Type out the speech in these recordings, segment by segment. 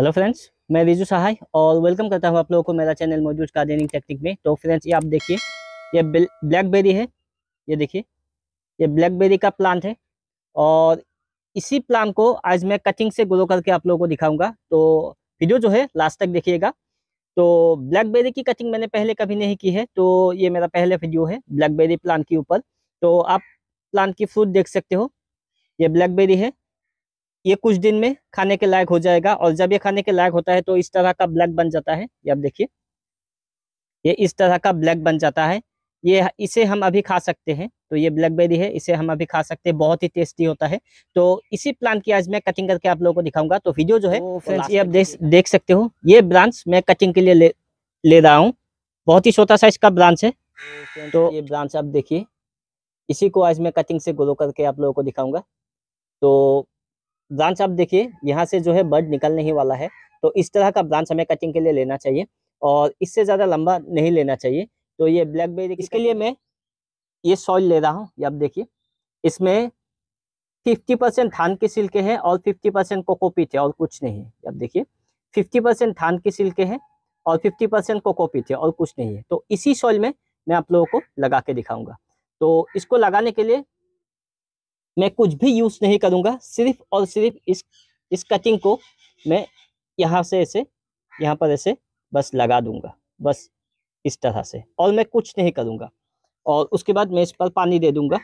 hello friends मैं रिजू सहाय और welcome करता हूं आप लोगों को मेरा चैनल मौजूद गार्डनिंग टेक्निक में तो फ्रेंड्स ये आप देखिए ये ब्लैकबेरी है ये देखिए ये ब्लैकबेरी का प्लांट है और इसी प्लांट को आज मैं कटिंग से ग्रो करके आप लोगों को दिखाऊंगा तो वीडियो जो है लास्ट तक देखिएगा तो ब्लैकबेरी की कटिंग मैंने पहले कभी नहीं की है तो ये मेरा पहला वीडियो है ब्लैकबेरी प्लांट के ऊपर तो आप प्लांट की फ्रूट देख सकते हो ये ब्लैकबेरी है ये कुछ दिन में खाने के लायक हो जाएगा और जब ये खाने के लायक होता है तो इस तरह का ब्लैक बन जाता है ये आप देखिए ये इस तरह का ब्लैक बन जाता है ये इसे हम अभी खा सकते हैं तो ये ब्लैकबेरी है इसे हम अभी खा सकते हैं बहुत ही टेस्टी होता है तो इसी प्लांट की आज मैं कटिंग करके आप लोगों को दिखाऊंगा तो वीडियो जो है फ्रेंड्स ये आप देख देख सकते हो ये ब्रांच मैं कटिंग के लिए ले, ले रहा हूँ बहुत ही छोटा साइज का ब्रांच है तो, तो ये ब्रांच आप देखिए इसी को आज मैं कटिंग से ग्रो करके आप लोगों को दिखाऊंगा तो ब्रांच आप देखिए यहाँ से जो है बर्ड निकलने ही वाला है तो इस तरह का ब्रांच हमें कटिंग के लिए लेना चाहिए और इससे ज़्यादा लंबा नहीं लेना चाहिए तो ये ब्लैकबेरी इसके लिए मैं ये सॉइल ले रहा हूँ ये आप देखिए इसमें फिफ्टी परसेंट धान के सिल्के हैं और फिफ्टी परसेंट कोकोपीट है और कुछ नहीं है आप देखिए फिफ्टी परसेंट धान के सिल्के हैं और फिफ्टी परसेंट कोकोपीट है और कुछ नहीं है तो इसी सॉइल में मैं आप लोगों को लगा के दिखाऊंगा तो इसको लगाने के लिए मैं कुछ भी यूज़ नहीं करूँगा सिर्फ और सिर्फ इस इस कटिंग को मैं यहाँ से ऐसे यहाँ पर ऐसे बस लगा दूँगा बस इस तरह से और मैं कुछ नहीं करूँगा और उसके बाद मैं इस पर पानी दे दूँगा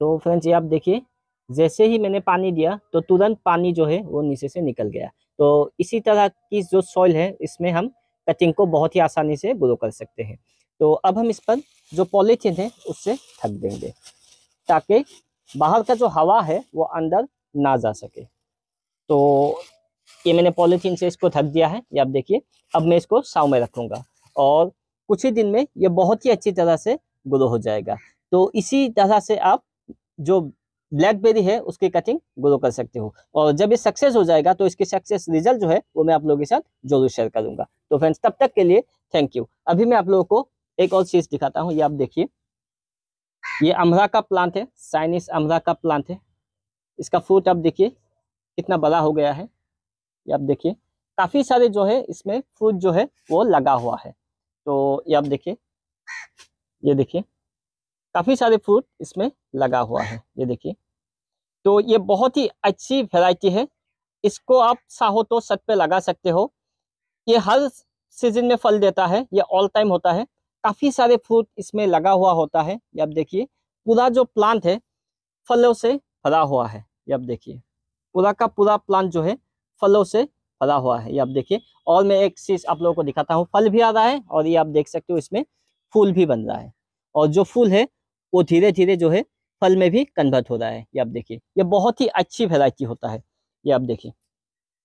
तो फ्रेंड्स ये आप देखिए जैसे ही मैंने पानी दिया तो तुरंत पानी जो है वो नीचे से निकल गया तो इसी तरह की जो सॉइल है इसमें हम कटिंग को बहुत ही आसानी से ग्रो कर सकते हैं तो अब हम इस पर जो पॉलीथीन है उससे ढक देंगे ताकि बाहर का जो हवा है वो अंदर ना जा सके तो ये मैंने पॉलीथीन से इसको ढक दिया है ये आप देखिए अब मैं इसको साव में रखूँगा और कुछ ही दिन में ये बहुत ही अच्छी तरह से ग्रो हो जाएगा तो इसी तरह से आप जो ब्लैकबेरी है उसकी कटिंग ग्रो कर सकते हो और जब ये सक्सेस हो जाएगा तो इसके सक्सेस रिजल्ट जो है वो मैं आप लोगों के साथ जरूर शेयर करूंगा तो फ्रेंड्स तब तक के लिए थैंक यू अभी मैं आप लोगों को एक और चीज दिखाता हूँ ये आप देखिए ये अमरा का प्लांट है साइनिस अमरा का प्लांट है इसका फ्रूट आप देखिए कितना बड़ा हो गया है ये आप देखिए काफी सारे जो है इसमें फ्रूट जो है वो लगा हुआ है तो ये आप देखिए ये देखिए काफ़ी सारे फ्रूट इसमें लगा हुआ है ये देखिए तो ये बहुत ही अच्छी वेराइटी है इसको आप चाहो तो सत पे लगा सकते हो ये हर सीजन में फल देता है ये ऑल टाइम होता है काफ़ी सारे फ्रूट इसमें लगा हुआ होता है ये आप देखिए पूरा जो प्लांट है फलों से भरा हुआ है ये आप देखिए पूरा का पूरा प्लांट जो है फलों से भरा हुआ है ये आप देखिए और मैं एक चीज़ आप लोगों को दिखाता हूँ फल भी आ रहा है और ये आप देख सकते हो इसमें फूल भी बन रहा है और जो फूल है वो धीरे धीरे जो है फल में भी कन्वर्ट हो रहा है ये आप देखिए ये बहुत ही अच्छी वेराइटी होता है ये आप देखिए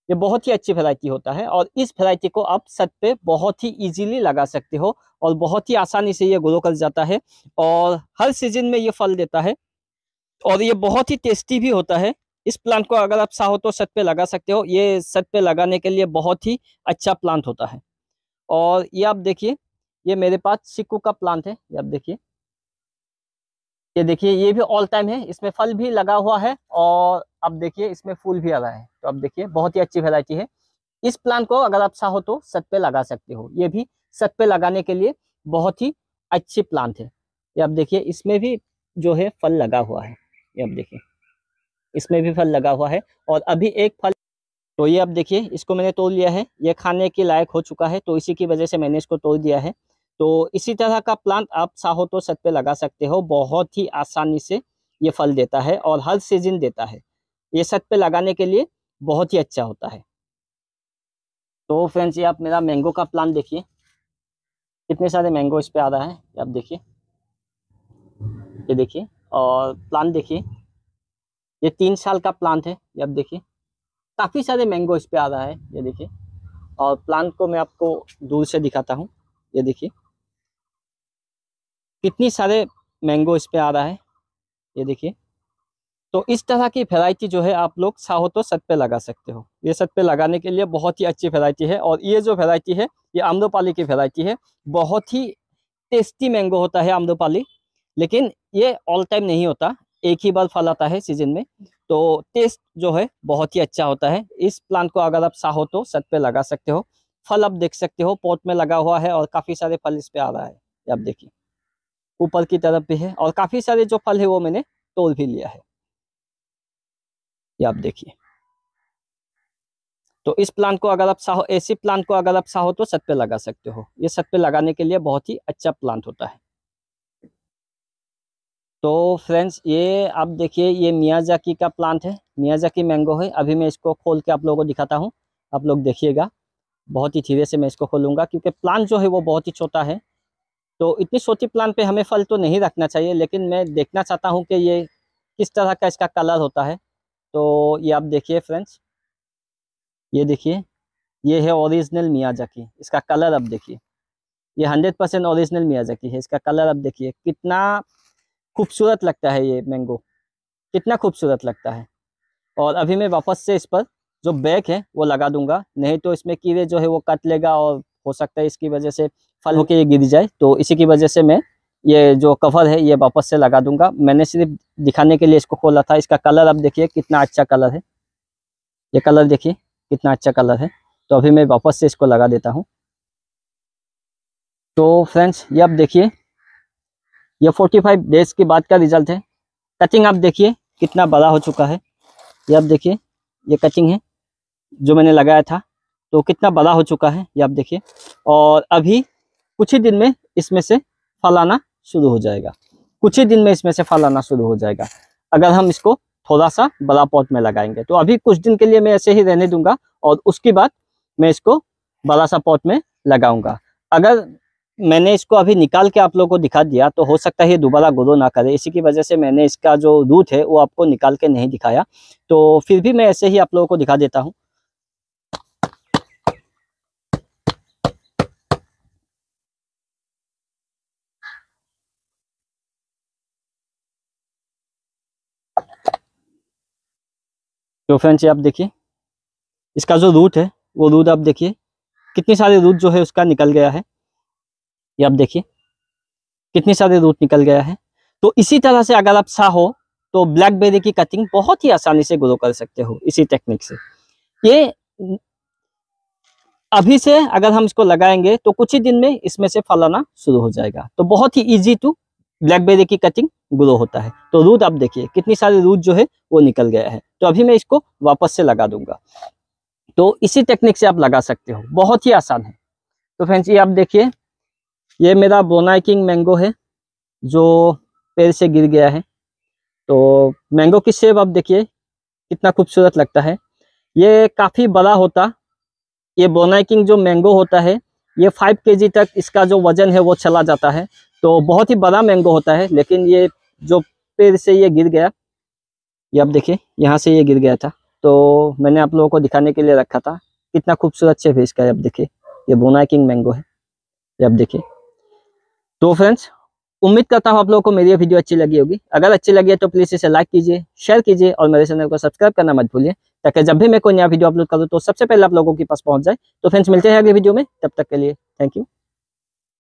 ये बहुत ही अच्छी वेरायटी होता है और इस वेरायटी को आप सत पे बहुत ही इजीली लगा सकते हो और बहुत ही आसानी से ये ग्रो कर जाता है और हर सीजन में ये फल देता है और ये बहुत ही टेस्टी भी होता है इस प्लांट को अगर आप चाहो तो सत पे लगा सकते हो ये सत पे लगाने के लिए बहुत ही अच्छा प्लांट होता है और ये आप देखिए ये मेरे पास सिक्कू का प्लांट है ये आप देखिए ये देखिए ये भी ऑल टाइम है इसमें फल भी लगा हुआ है और अब देखिए इसमें फूल भी आ रहा है तो अब देखिए बहुत ही अच्छी वेराइटी है इस प्लांट को अगर आप चाहो तो सत पे लगा सकते हो ये भी सत पे लगाने के लिए बहुत ही अच्छी प्लांट है ये अब देखिए इसमें भी जो है फल लगा हुआ है ये अब देखिए इसमें भी फल लगा हुआ है और अभी एक फल तो ये अब देखिए इसको मैंने तोड़ लिया है ये खाने के लायक हो चुका है तो इसी की वजह से मैंने इसको तोड़ दिया है तो इसी तरह का प्लांट आप चाहो तो छत पे लगा सकते हो बहुत ही आसानी से ये फल देता है और हर सीजन देता है ये छत पे लगाने के लिए बहुत ही अच्छा होता है तो फ्रेंड्स ये आप मेरा मैंगो का प्लांट देखिए कितने सारे मैंगो इस पर आ रहा है ये आप देखिए ये देखिए और प्लांट देखिए ये तीन साल का प्लांट है ये आप देखिए काफ़ी सारे मैंगो इस पर आ रहा है ये देखिए और प्लांट को मैं आपको दूर से दिखाता हूँ ये देखिए कितनी सारे मैंगो इस पर आ रहा है ये देखिए तो इस तरह की वेराइटी जो है आप लोग चाहो तो सत पे लगा सकते हो ये सत पे लगाने के लिए बहुत ही अच्छी वेराइटी है और ये जो वेराइटी है ये आम्रपाली की वेराइटी है बहुत ही टेस्टी मैंगो होता है आम्रपाली लेकिन ये ऑल टाइम नहीं होता एक ही बार फल आता है सीजन में तो टेस्ट जो है बहुत ही अच्छा होता है इस प्लांट को अगर आप चाहो तो सत पे लगा सकते हो फल आप देख सकते हो पोट में लगा हुआ है और काफ़ी सारे फल इस पे आ रहा है आप देखिए ऊपर की तरफ भी है और काफ़ी सारे जो फल है वो मैंने तोड़ भी लिया है ये आप देखिए तो इस प्लांट को अगर आप चाहो ऐसी प्लांट को अगर आप चाहो तो छत पे लगा सकते हो ये छत पे लगाने के लिए बहुत ही अच्छा प्लांट होता है तो फ्रेंड्स ये आप देखिए ये मियाजाकी का प्लांट है मियाजाकी मैंगो है अभी मैं इसको खोल के आप लोगों को दिखाता हूँ आप लोग देखिएगा बहुत ही धीरे से मैं इसको खोलूंगा क्योंकि प्लांट जो है वो बहुत ही छोटा है तो इतनी छोटी प्लान पे हमें फल तो नहीं रखना चाहिए लेकिन मैं देखना चाहता हूँ कि ये किस तरह का इसका कलर होता है तो ये आप देखिए फ्रेंड्स ये देखिए ये है ओरिजिनल मियाजाकी इसका कलर अब देखिए ये हंड्रेड परसेंट ओरिजिनल मियाजाकी है इसका कलर अब देखिए कितना खूबसूरत लगता है ये मैंगो कितना खूबसूरत लगता है और अभी मैं वापस से इस पर जो बैग है वो लगा दूंगा नहीं तो इसमें कीड़े जो है वो कट लेगा और हो सकता है इसकी वजह से फल होके ये गिर जाए तो इसी की वजह से मैं ये जो कवर है ये वापस से लगा दूंगा मैंने सिर्फ दिखाने के लिए इसको खोला था इसका कलर आप देखिए कितना अच्छा कलर है ये कलर देखिए कितना अच्छा कलर है तो अभी मैं वापस से इसको लगा देता हूँ तो फ्रेंड्स ये आप देखिए ये 45 डेज के बाद का रिजल्ट है कटिंग आप देखिए कितना बड़ा हो चुका है ये आप देखिए ये कटिंग है जो मैंने लगाया था तो कितना बड़ा हो चुका है ये आप देखिए और अभी कुछ ही दिन में इसमें से फल आना शुरू हो जाएगा कुछ ही दिन में इसमें से फल आना शुरू हो जाएगा अगर हम इसको थोड़ा सा बड़ा पॉट में लगाएंगे तो अभी कुछ दिन के लिए मैं ऐसे ही रहने दूंगा और उसके बाद मैं इसको बड़ा सा पॉट में लगाऊंगा अगर मैंने इसको अभी निकाल के आप लोगों को दिखा दिया तो हो सकता है ये दोबारा ग्रो ना करे इसी की वजह से मैंने इसका जो रूट है वो आपको निकाल के नहीं दिखाया तो फिर भी मैं ऐसे ही आप लोगों को दिखा देता हूँ तो फ्रेंड्स ये आप देखिए इसका जो रूट है वो रूट आप देखिए कितने सारे रूट जो है उसका निकल गया है ये आप देखिए कितने सारे रूट निकल गया है तो इसी तरह से अगर आप सा हो तो ब्लैकबेरी की कटिंग बहुत ही आसानी से ग्रो कर सकते हो इसी टेक्निक से ये अभी से अगर हम इसको लगाएंगे तो कुछ ही दिन में इसमें से फलाना शुरू हो जाएगा तो बहुत ही इजी टू ब्लैकबेरी की कटिंग ग्रो होता है तो रूट आप देखिए कितनी सारी रूट जो है वो निकल गया है तो अभी मैं इसको वापस से लगा दूंगा तो इसी टेक्निक से आप लगा सकते हो बहुत ही आसान है तो फ्रेंड्स ये आप देखिए ये मेरा बोनाइकिंग मैंगो है जो पेड़ से गिर गया है तो मैंगो की सेब आप देखिए कितना खूबसूरत लगता है ये काफ़ी बड़ा होता ये बोनाइकिंग जो मैंगो होता है ये फाइव के तक इसका जो वजन है वो चला जाता है तो बहुत ही बड़ा मैंगो होता है लेकिन ये जो पेड़ से ये गिर गया ये आप देखिए यहाँ से ये गिर गया था तो मैंने आप लोगों को दिखाने के लिए रखा था कितना खूबसूरत शेप है इसका आप देखिए ये बोना किंग मैंगो है ये आप देखिए तो फ्रेंड्स उम्मीद करता हूँ आप लोगों को मेरी ये वीडियो अच्छी लगी होगी अगर अच्छी लगी है तो प्लीज़ इसे लाइक कीजिए शेयर कीजिए और मेरे चैनल को सब्सक्राइब करना मत भूलिए ताकि जब भी मैं कोई नया वीडियो अपलोड करूँ तो सबसे पहले आप लोगों के पास पहुँच जाए तो फ्रेंड्स मिलते हैं अगले वीडियो में तब तक के लिए थैंक यू